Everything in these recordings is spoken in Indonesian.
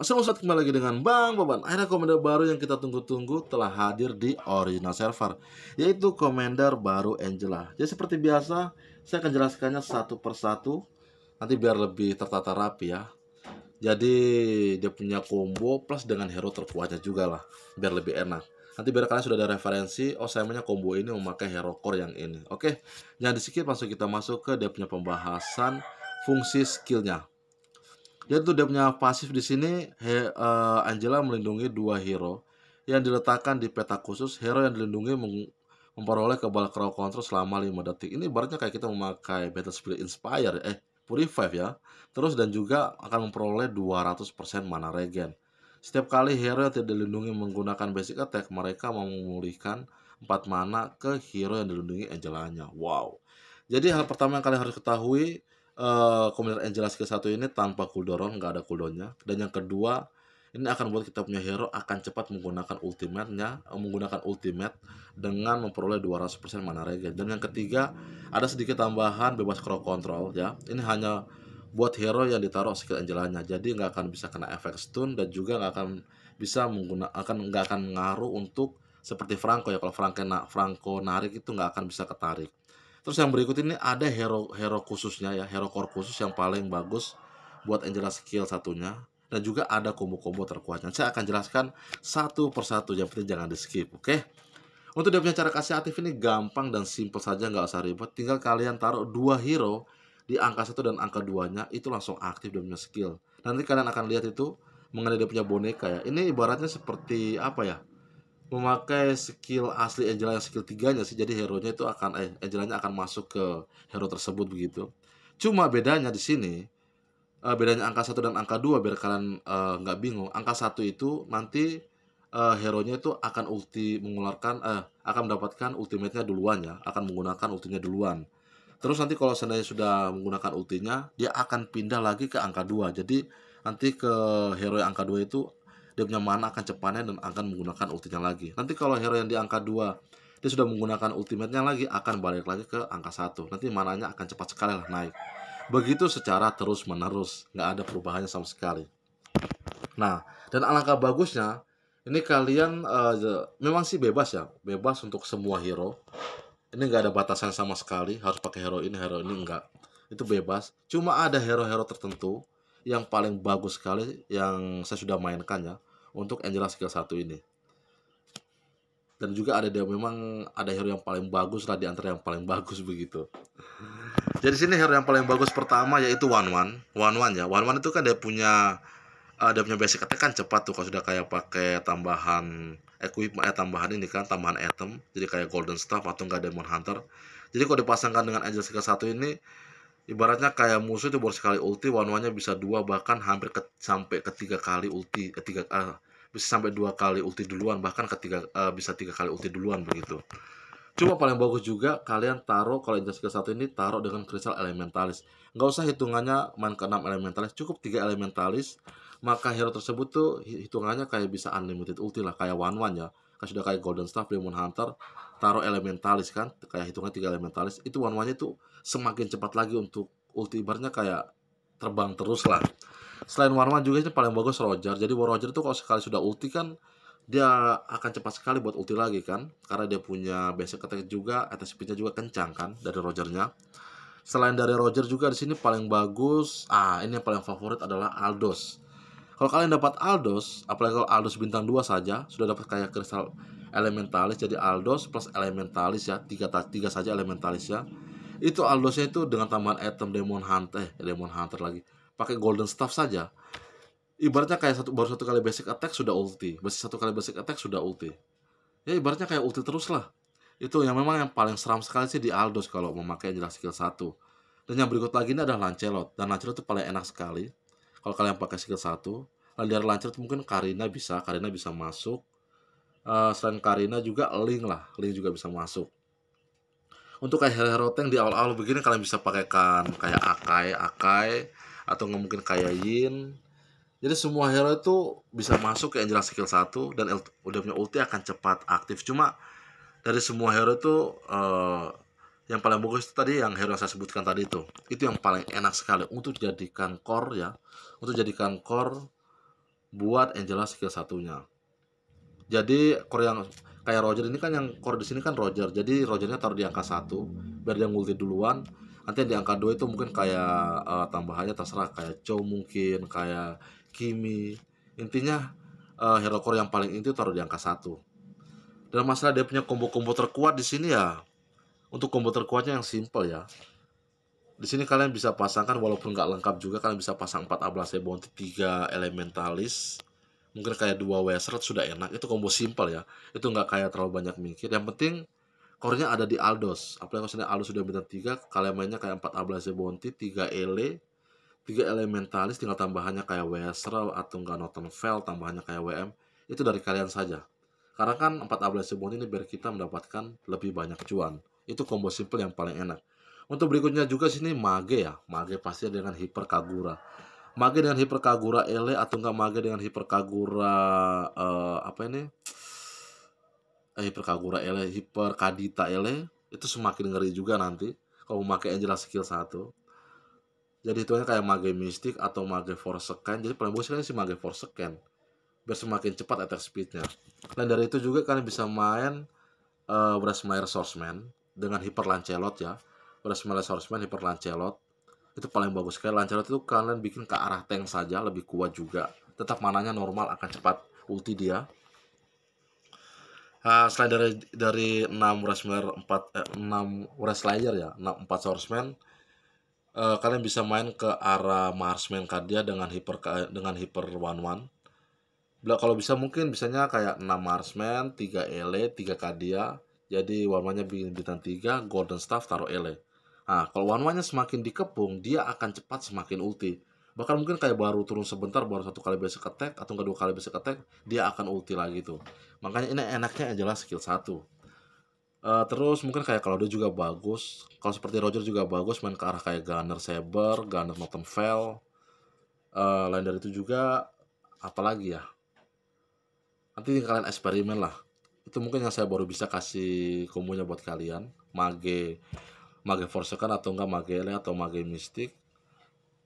Assalamualaikum kembali lagi dengan Bang Boban Akhirnya komander baru yang kita tunggu-tunggu telah hadir di original server Yaitu komander baru Angela Jadi seperti biasa saya akan jelaskannya satu persatu Nanti biar lebih tertata rapi ya Jadi dia punya combo plus dengan hero terkuatnya juga lah Biar lebih enak Nanti biar kalian sudah ada referensi Oh saya punya combo ini memakai hero core yang ini Oke jangan disikir langsung kita masuk ke dia punya pembahasan fungsi skillnya dia tuh dia punya pasif di sini uh, Angela melindungi dua hero yang diletakkan di peta khusus. Hero yang dilindungi meng memperoleh kebal crowd control selama 5 detik. Ini baratnya kayak kita memakai Battle Spirit Inspire eh Purify ya. Terus dan juga akan memperoleh 200% mana regen. Setiap kali hero yang tidak dilindungi menggunakan basic attack, mereka memulihkan 4 mana ke hero yang dilindungi angelanya. Wow. Jadi hal pertama yang kalian harus ketahui, Eh, uh, Angelas ke satu ini tanpa cooldown nggak ada cooldownnya dan yang kedua ini akan buat kita punya hero akan cepat menggunakan ultimate-nya, eh, menggunakan ultimate dengan memperoleh 200% mana regen. Dan yang ketiga, ada sedikit tambahan bebas crowd control ya. Ini hanya buat hero yang ditaruh skill angelanya. Jadi nggak akan bisa kena efek stun dan juga nggak akan bisa menggunakan nggak akan ngaruh untuk seperti Franco ya kalau Franco, na, Franco narik itu nggak akan bisa ketarik. Terus yang berikut ini ada hero hero khususnya ya, hero core khusus yang paling bagus buat Angela skill satunya dan juga ada combo-combo terkuatnya. Saya akan jelaskan satu persatu, yang penting jangan di skip, oke? Okay? Untuk dia punya cara kasih aktif ini gampang dan simple saja, nggak usah ribet. Tinggal kalian taruh dua hero di angka satu dan angka duanya itu langsung aktif dia punya skill. Nanti kalian akan lihat itu mengenai dia punya boneka ya. Ini ibaratnya seperti apa ya? memakai skill asli Angela yang skill tiganya sih jadi hero nya itu akan eh Angela nya akan masuk ke hero tersebut begitu cuma bedanya di sini uh, bedanya angka satu dan angka dua biar kalian eh, nggak uh, bingung angka satu itu nanti uh, eh, hero nya itu akan ulti mengeluarkan eh akan mendapatkan ultimate nya duluan ya akan menggunakan ultinya duluan terus nanti kalau seandainya sudah menggunakan ultinya dia akan pindah lagi ke angka dua jadi nanti ke hero yang angka dua itu dia punya mana akan cepatnya dan akan menggunakan ultinya lagi. Nanti kalau hero yang di angka 2 dia sudah menggunakan ultimate-nya lagi akan balik lagi ke angka 1. Nanti mananya akan cepat sekali lah naik. Begitu secara terus-menerus, nggak ada perubahannya sama sekali. Nah, dan alangkah bagusnya ini kalian uh, memang sih bebas ya, bebas untuk semua hero. Ini nggak ada batasan sama sekali, harus pakai hero ini, hero ini enggak. Itu bebas. Cuma ada hero-hero tertentu yang paling bagus sekali yang saya sudah mainkan ya untuk Angela skill 1 ini dan juga ada dia memang ada hero yang paling bagus lah di antara yang paling bagus begitu. Jadi sini hero yang paling bagus pertama yaitu One One, One One ya. One One itu kan dia punya uh, dia punya basic attack kan cepat tuh kalau sudah kayak pakai tambahan equipment eh, tambahan ini kan tambahan item jadi kayak golden staff atau enggak demon hunter. Jadi kalau dipasangkan dengan Angel Skill 1 ini ibaratnya kayak musuh itu baru sekali ulti one-one-nya bisa dua bahkan hampir ke, sampai ketiga kali ulti ketiga eh, uh, ah, bisa sampai dua kali ulti duluan bahkan ketiga uh, bisa tiga kali ulti duluan begitu cuma paling bagus juga kalian taruh kalau ke satu ini taruh dengan kristal elementalis nggak usah hitungannya main ke enam elementalis cukup tiga elementalis maka hero tersebut tuh hitungannya kayak bisa unlimited ulti lah kayak one one ya kan sudah kayak golden staff demon hunter taruh elementalis kan kayak hitungan tiga elementalis itu one one-nya semakin cepat lagi untuk ulti kayak terbang terus lah selain one one juga ini paling bagus Roger jadi Roger itu kalau sekali sudah ulti kan dia akan cepat sekali buat ulti lagi kan karena dia punya basic attack juga atas speednya juga kencang kan dari Rogernya selain dari Roger juga di sini paling bagus ah ini yang paling favorit adalah Aldos kalau kalian dapat Aldos apalagi kalau Aldos bintang 2 saja sudah dapat kayak kristal elementalis jadi aldos plus elementalis ya tiga tiga saja elementalis ya itu aldosnya itu dengan tambahan item demon hunter eh demon hunter lagi pakai golden staff saja ibaratnya kayak satu baru satu kali basic attack sudah ulti basic satu kali basic attack sudah ulti ya ibaratnya kayak ulti terus lah itu yang memang yang paling seram sekali sih di aldos kalau memakai jelas skill satu dan yang berikut lagi ini adalah Lancelot. Dan Lancelot itu paling enak sekali. Kalau kalian pakai skill 1, lalu dari Lancelot mungkin Karina bisa, Karina bisa masuk uh, selain Karina juga Link lah Link juga bisa masuk untuk kayak hero-hero tank di awal-awal begini kalian bisa pakaikan kayak Akai Akai atau nggak mungkin kayak Yin jadi semua hero itu bisa masuk ke Angela skill 1 dan udah punya ulti akan cepat aktif cuma dari semua hero itu uh, yang paling bagus itu tadi yang hero yang saya sebutkan tadi itu itu yang paling enak sekali untuk jadikan core ya untuk jadikan core buat Angela skill satunya jadi core yang kayak Roger ini kan yang core di sini kan Roger jadi Rogernya taruh di angka satu biar dia multi duluan nanti di angka dua itu mungkin kayak uh, tambahannya terserah kayak Cho mungkin kayak Kimi intinya uh, hero core yang paling inti taruh di angka satu dan masalah dia punya combo-combo terkuat di sini ya untuk combo terkuatnya yang simple ya di sini kalian bisa pasangkan walaupun nggak lengkap juga kalian bisa pasang 4 ablase bounty 3 elementalis mungkin kayak dua Western sudah enak itu combo simple ya itu nggak kayak terlalu banyak mikir yang penting core ada di Aldos apalagi kalau Aldos sudah bintang tiga kalian mainnya kayak 4 Ablase Bounty tiga Ele tiga Elementalis tinggal tambahannya kayak Westral atau nggak enggak Fell tambahannya kayak WM itu dari kalian saja karena kan 4 Ablase Bounty ini biar kita mendapatkan lebih banyak cuan itu combo simple yang paling enak untuk berikutnya juga sini Mage ya Mage pasti dengan hyper Kagura Mage dengan Hyperkagura Ele atau enggak Mage dengan Hyperkagura uh, eh, apa ini? Eh, Hyperkagura Ele, Kadita Ele itu semakin ngeri juga nanti kalau memakai Angela skill 1. Jadi itu kayak Mage Mystic atau Mage Scan. Jadi paling bagus sih si Mage Scan biar semakin cepat attack speednya. Dan dari itu juga kalian bisa main uh, eh, Brasmire Swordsman dengan Hyper Lancelot ya. Brasmire Swordsman, Hyper Lancelot itu paling bagus sekali Lancelot itu kalian bikin ke arah tank saja lebih kuat juga tetap mananya normal akan cepat ulti dia uh, selain dari dari 6 Wrestler 4 eh, 6 Wrestler ya 6 4 Swordsman uh, kalian bisa main ke arah Marsman Kardia dengan hyper dengan hyper one one Bila, kalau bisa mungkin bisanya kayak 6 Marsman, 3 Ele, 3 Kadia. Jadi warnanya bikin bintang 3, Golden Staff taruh Ele Nah, kalau wanwanya semakin dikepung, dia akan cepat semakin ulti. Bahkan mungkin kayak baru turun sebentar, baru satu kali basic attack, atau kedua kali basic attack, dia akan ulti lagi tuh. Makanya ini enaknya adalah skill 1. Uh, eh, terus mungkin kayak kalau dia juga bagus, kalau seperti Roger juga bagus main ke arah kayak Gunner Saber, Gunner Fell. Uh, lain dari itu juga apalagi ya? Nanti kalian eksperimen lah. Itu mungkin yang saya baru bisa kasih kombonya buat kalian. Mage mage Forsaken atau enggak mage atau mage Mystic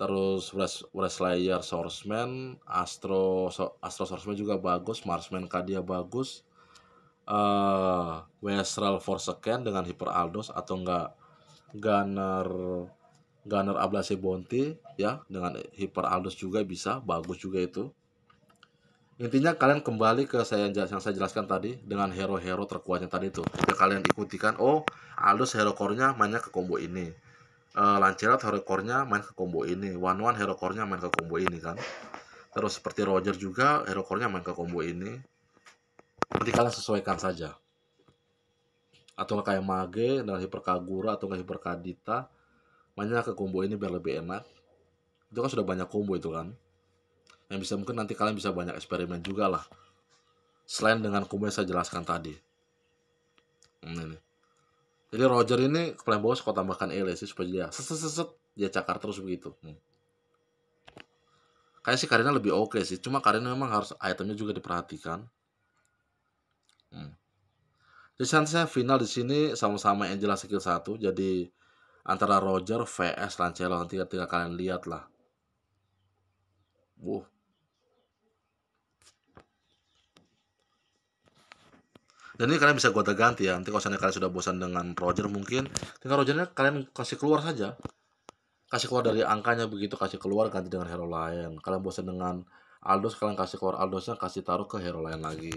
terus Wrestler Sourceman Astro so, Astro Sourceman juga bagus Marsman Kadia bagus uh, Westral Forsaken dengan Hyper Aldos atau enggak Gunner Gunner Ablasi Bounty ya dengan Hyper Aldos juga bisa bagus juga itu intinya kalian kembali ke saya yang, saya jelaskan tadi dengan hero-hero terkuatnya tadi itu Jika kalian ikutikan oh Aldous hero core-nya mainnya ke combo ini uh, Lancelot hero core-nya main ke combo ini One One hero core-nya main ke combo ini kan terus seperti Roger juga hero core-nya main ke combo ini nanti kalian sesuaikan saja atau kayak Mage dan kagura atau hyper kadita mainnya ke combo ini biar lebih enak itu kan sudah banyak combo itu kan yang nah, bisa mungkin nanti kalian bisa banyak eksperimen juga lah selain dengan kubu yang saya jelaskan tadi ini ini. jadi Roger ini kepala bawah suka tambahkan ele sih supaya dia seset, seset dia cakar terus begitu hmm. kayak sih Karina lebih oke okay sih cuma Karina memang harus itemnya juga diperhatikan hmm. jadi nanti saya final di sini sama-sama Angela skill 1 jadi antara Roger, VS, Lancelot nanti ketika kalian lihat lah. Wow, dan ini kalian bisa gonta ganti ya nanti kalau misalnya kalian sudah bosan dengan Roger mungkin tinggal Rogernya kalian kasih keluar saja kasih keluar dari angkanya begitu kasih keluar ganti dengan hero lain kalian bosan dengan Aldos kalian kasih keluar Aldosnya kasih taruh ke hero lain lagi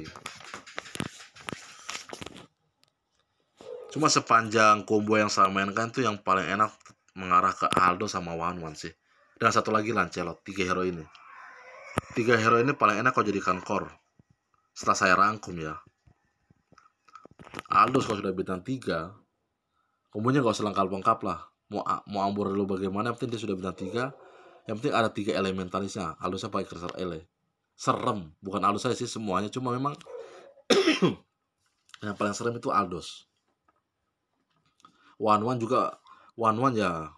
cuma sepanjang combo yang saya mainkan tuh yang paling enak mengarah ke Aldo sama Wan Wan sih dan satu lagi Lancelot tiga hero ini tiga hero ini paling enak kalau jadikan core setelah saya rangkum ya Aldos kalau sudah bintang 3 umumnya gak usah lengkap-lengkap lah Mau, mau ambur dulu bagaimana Yang penting dia sudah bintang 3 Yang penting ada tiga elementalisnya Aldosnya pakai kristal ele, ya. Serem Bukan Aldos saya sih semuanya Cuma memang Yang paling serem itu Aldos, One One juga One One ya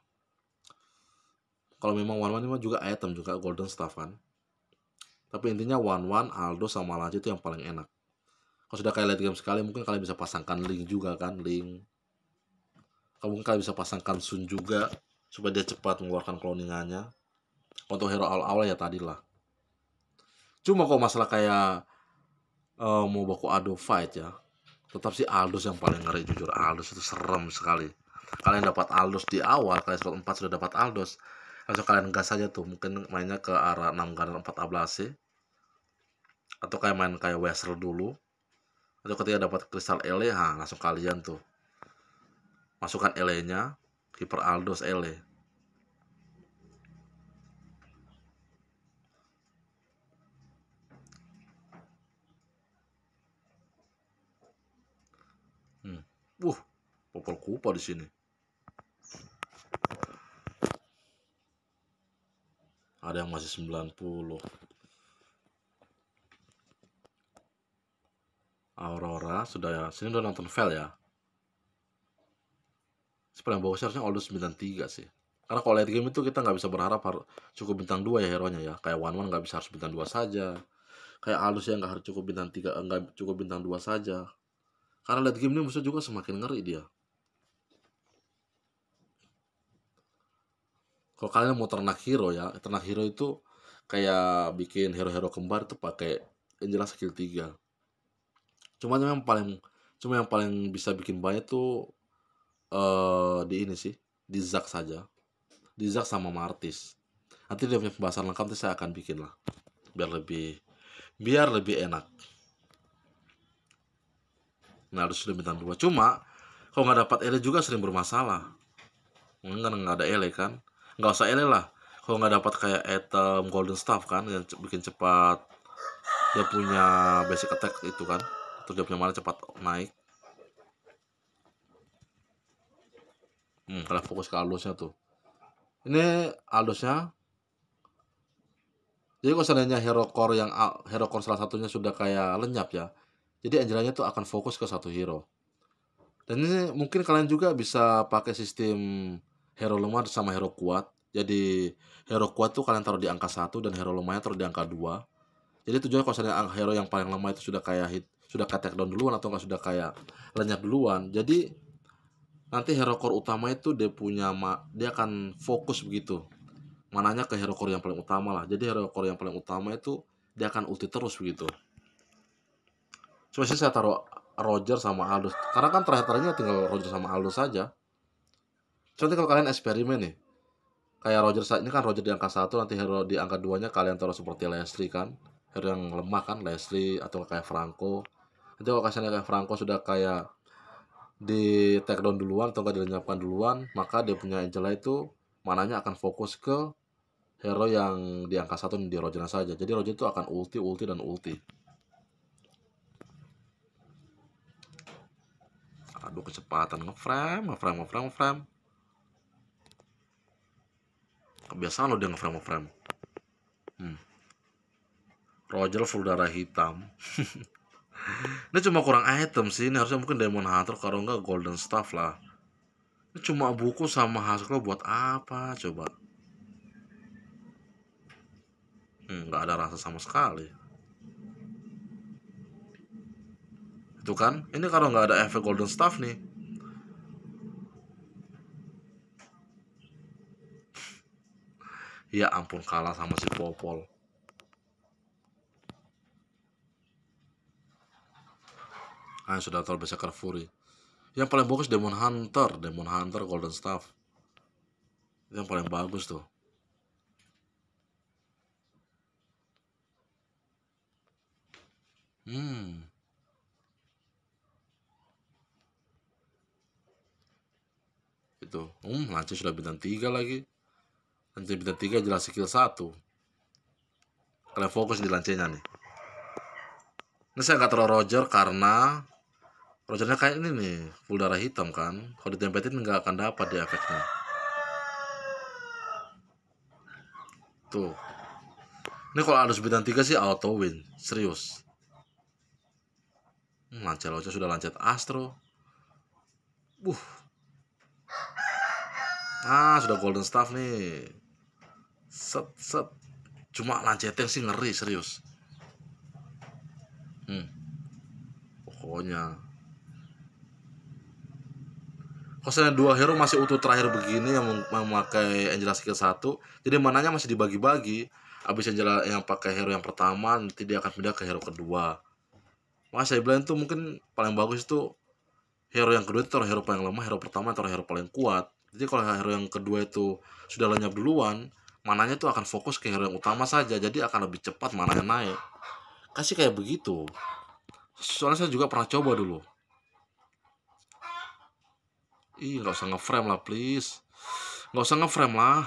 Kalau memang One One juga item juga Golden Staff kan. tapi intinya One One, Aldos sama Lanci itu yang paling enak kalau sudah kalian lihat game sekali mungkin kalian bisa pasangkan link juga kan link mungkin kalian bisa pasangkan Sun juga supaya dia cepat mengeluarkan cloningannya untuk hero awal-awal ya tadi lah cuma kok masalah kayak uh, eh, mau baku Aldo fight ya tetap sih Aldous yang paling ngeri jujur Aldous itu serem sekali kalian dapat Aldous di awal kalian slot 4 sudah dapat Aldous langsung kalian gas aja tuh mungkin mainnya ke arah 6 garan 4 ablasi atau kayak main kayak Weser dulu atau ketika dapat kristal Ele ha, langsung kalian tuh masukkan Ele nya kiper Aldos Ele hmm. Wuh, popol kupa di sini. Ada yang masih 90. Aurora sudah ya. sini udah nonton Vel ya Sepanjang bawah harusnya Aldo 93 sih karena kalau late game itu kita nggak bisa berharap cukup bintang 2 ya hero nya ya kayak one one nggak bisa harus bintang 2 saja kayak Aldus yang nggak harus cukup bintang 3 eh, nggak cukup bintang 2 saja karena late game ini musuh juga semakin ngeri dia kalau kalian mau ternak hero ya ternak hero itu kayak bikin hero-hero kembar itu pakai yang jelas skill 3 cuma yang paling cuma yang paling bisa bikin banyak tuh uh, di ini sih di Zack saja di Zack sama Martis nanti dia punya pembahasan lengkap nanti saya akan bikin lah biar lebih biar lebih enak nah harus sudah bintang dua cuma kalau nggak dapat ele juga sering bermasalah mungkin karena nggak ada ele kan nggak usah ele lah kalau nggak dapat kayak item golden staff kan yang bikin cepat dia punya basic attack itu kan terus punya mana cepat naik hmm, kalau fokus ke Aldosnya tuh ini Aldosnya. jadi kalau seandainya hero core yang hero core salah satunya sudah kayak lenyap ya jadi angelanya tuh akan fokus ke satu hero dan ini mungkin kalian juga bisa pakai sistem hero lemah sama hero kuat jadi hero kuat tuh kalian taruh di angka satu dan hero lemahnya taruh di angka 2 jadi tujuannya kalau hero yang paling lemah itu sudah kayak hit sudah kayak takedown duluan atau nggak sudah kayak lenyap duluan jadi nanti hero core utama itu dia punya dia akan fokus begitu mananya ke hero core yang paling utama lah jadi hero core yang paling utama itu dia akan ulti terus begitu Sebenarnya saya taruh Roger sama aldo karena kan terakhir-terakhirnya tinggal Roger sama aldo saja contoh kalau kalian eksperimen nih kayak Roger saat ini kan Roger di angka satu nanti hero di angka duanya kalian taruh seperti Leslie kan hero yang lemah kan Leslie atau kayak Franco nanti kalau kasarnya kayak Franco sudah kayak di take down duluan atau enggak dilenyapkan duluan maka dia punya Angela itu mananya akan fokus ke hero yang di angka satu di Roger saja jadi Roger itu akan ulti ulti dan ulti aduh kecepatan ngeframe ngeframe ngeframe ngeframe kebiasaan lo dia ngeframe ngeframe hmm. Roger full darah hitam ini cuma kurang item sih ini harusnya mungkin Demon Hunter kalau enggak Golden Staff lah ini cuma buku sama Hasbro buat apa coba hmm, nggak ada rasa sama sekali itu kan ini kalau nggak ada efek golden staff nih ya ampun kalah sama si Popol Kalian ah, sudah terlalu besar Fury. Iya. Yang paling bagus Demon Hunter, Demon Hunter Golden Staff. Itu yang paling bagus tuh. Hmm. Itu. Hmm, Lanci sudah bintang 3 lagi. Lanci bintang 3 jelas skill 1. Kalian fokus di lancinya nih. Ini saya terlalu Roger karena Rogernya kayak ini nih, full darah hitam kan. Kalau ditempetin nggak akan dapat dia efeknya. Tuh. Ini kalau ada sebutan tiga sih auto win, serius. Hmm, lancet lancar sudah lancet Astro. Uh. ah sudah golden staff nih. Set set. Cuma lancetnya sih ngeri serius. Hmm. Pokoknya karena dua hero masih utuh terakhir begini yang memakai Angela skill 1 Jadi mananya masih dibagi-bagi Abis Angela yang pakai hero yang pertama Nanti dia akan pindah ke hero kedua Maka saya bilang itu mungkin paling bagus itu Hero yang kedua itu taruh hero paling lemah Hero pertama taruh hero paling kuat Jadi kalau hero yang kedua itu sudah lenyap duluan Mananya itu akan fokus ke hero yang utama saja Jadi akan lebih cepat mananya naik Kasih kayak begitu Soalnya saya juga pernah coba dulu Ih, nggak usah ngeframe lah, please. Nggak usah ngeframe lah.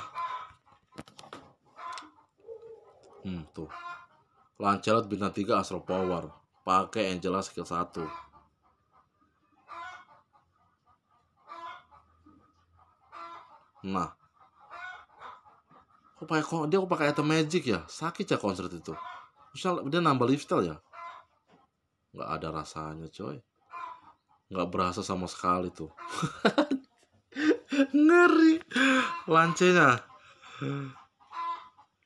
Hmm, tuh. Lancelot bintang 3 Astro Power. Pakai Angela skill 1. Nah. Kok pakai dia kok pakai item magic ya? Sakit ya konser itu. Misal dia nambah lifestyle ya? Nggak ada rasanya, coy nggak berasa sama sekali tuh ngeri lancenya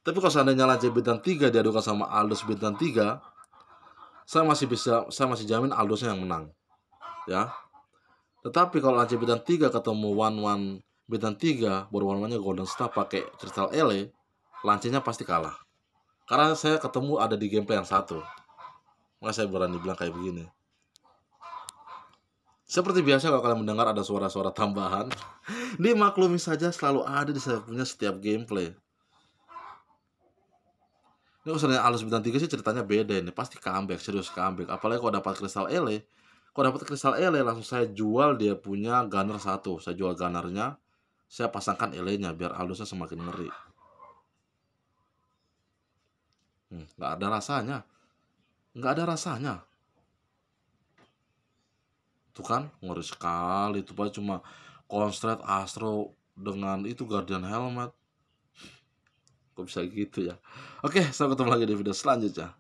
tapi kalau seandainya lance bintang 3 diadukan sama aldo bintang 3 saya masih bisa saya masih jamin Aldosnya yang menang ya tetapi kalau lance bintang 3 ketemu one one bintang 3 baru one one Golden Star pakai Crystal Ele lancenya pasti kalah karena saya ketemu ada di gameplay yang satu Makanya saya berani bilang kayak begini seperti biasa kalau kalian mendengar ada suara-suara tambahan, dimaklumi saja selalu ada di punya setiap gameplay. Ini usahanya Alus Bintang 3 sih ceritanya beda ini, pasti comeback, serius comeback. Apalagi kalau dapat kristal ele, kalau dapat kristal ele langsung saya jual dia punya gunner satu, saya jual gunnernya, saya pasangkan ele-nya biar Alusnya semakin ngeri. Hmm, gak ada rasanya, Gak ada rasanya tuh kan ngeri sekali itu pak cuma konstret Astro dengan itu Guardian Helmet kok bisa gitu ya oke sampai ketemu lagi di video selanjutnya